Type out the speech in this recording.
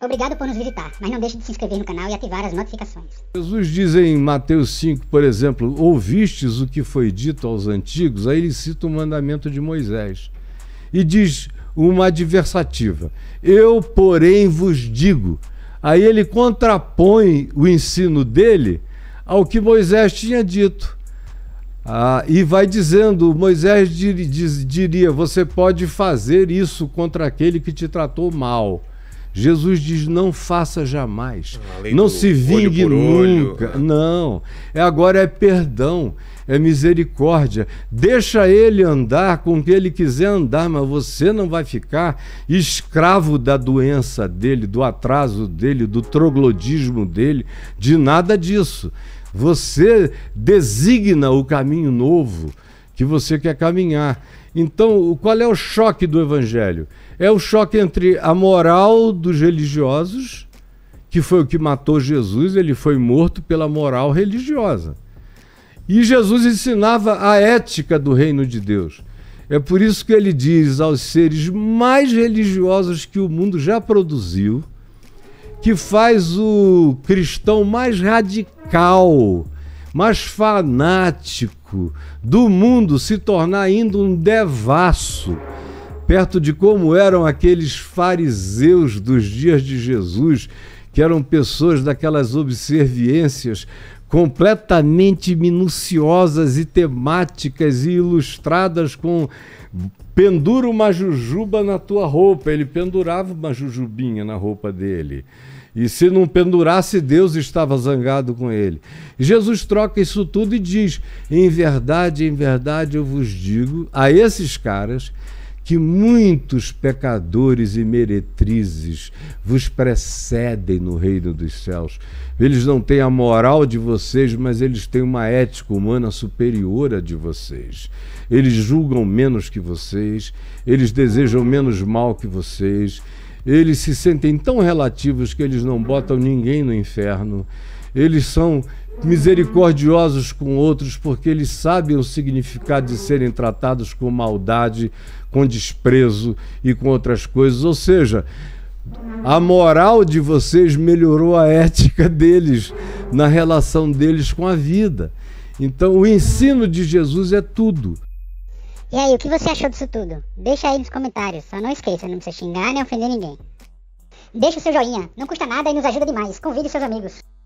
Obrigado por nos visitar, mas não deixe de se inscrever no canal e ativar as notificações. Jesus diz em Mateus 5, por exemplo, ouvistes o que foi dito aos antigos, aí ele cita o mandamento de Moisés. E diz uma adversativa: Eu, porém, vos digo. Aí ele contrapõe o ensino dele ao que Moisés tinha dito. Ah, e vai dizendo: Moisés dir, diz, diria, você pode fazer isso contra aquele que te tratou mal. Jesus diz: não faça jamais, ah, não se vingue nunca. Olho. Não, é agora é perdão, é misericórdia. Deixa ele andar com o que ele quiser andar, mas você não vai ficar escravo da doença dele, do atraso dele, do troglodismo dele, de nada disso. Você designa o caminho novo que você quer caminhar. Então, qual é o choque do evangelho? É o choque entre a moral dos religiosos, que foi o que matou Jesus, ele foi morto pela moral religiosa. E Jesus ensinava a ética do reino de Deus. É por isso que ele diz aos seres mais religiosos que o mundo já produziu, que faz o cristão mais radical mas fanático do mundo se tornar ainda um devasso, perto de como eram aqueles fariseus dos dias de Jesus, que eram pessoas daquelas observiências completamente minuciosas e temáticas e ilustradas com pendura uma jujuba na tua roupa. Ele pendurava uma jujubinha na roupa dele. E se não pendurasse, Deus estava zangado com ele. Jesus troca isso tudo e diz: Em verdade, em verdade eu vos digo a esses caras que muitos pecadores e meretrizes vos precedem no reino dos céus. Eles não têm a moral de vocês, mas eles têm uma ética humana superior à de vocês. Eles julgam menos que vocês, eles desejam menos mal que vocês, eles se sentem tão relativos que eles não botam ninguém no inferno. Eles são misericordiosos com outros, porque eles sabem o significado de serem tratados com maldade, com desprezo e com outras coisas. Ou seja, a moral de vocês melhorou a ética deles na relação deles com a vida. Então, o ensino de Jesus é tudo. E aí, o que você achou disso tudo? Deixa aí nos comentários. Só não esqueça, não precisa xingar nem ofender ninguém. Deixa o seu joinha, não custa nada e nos ajuda demais. Convide seus amigos.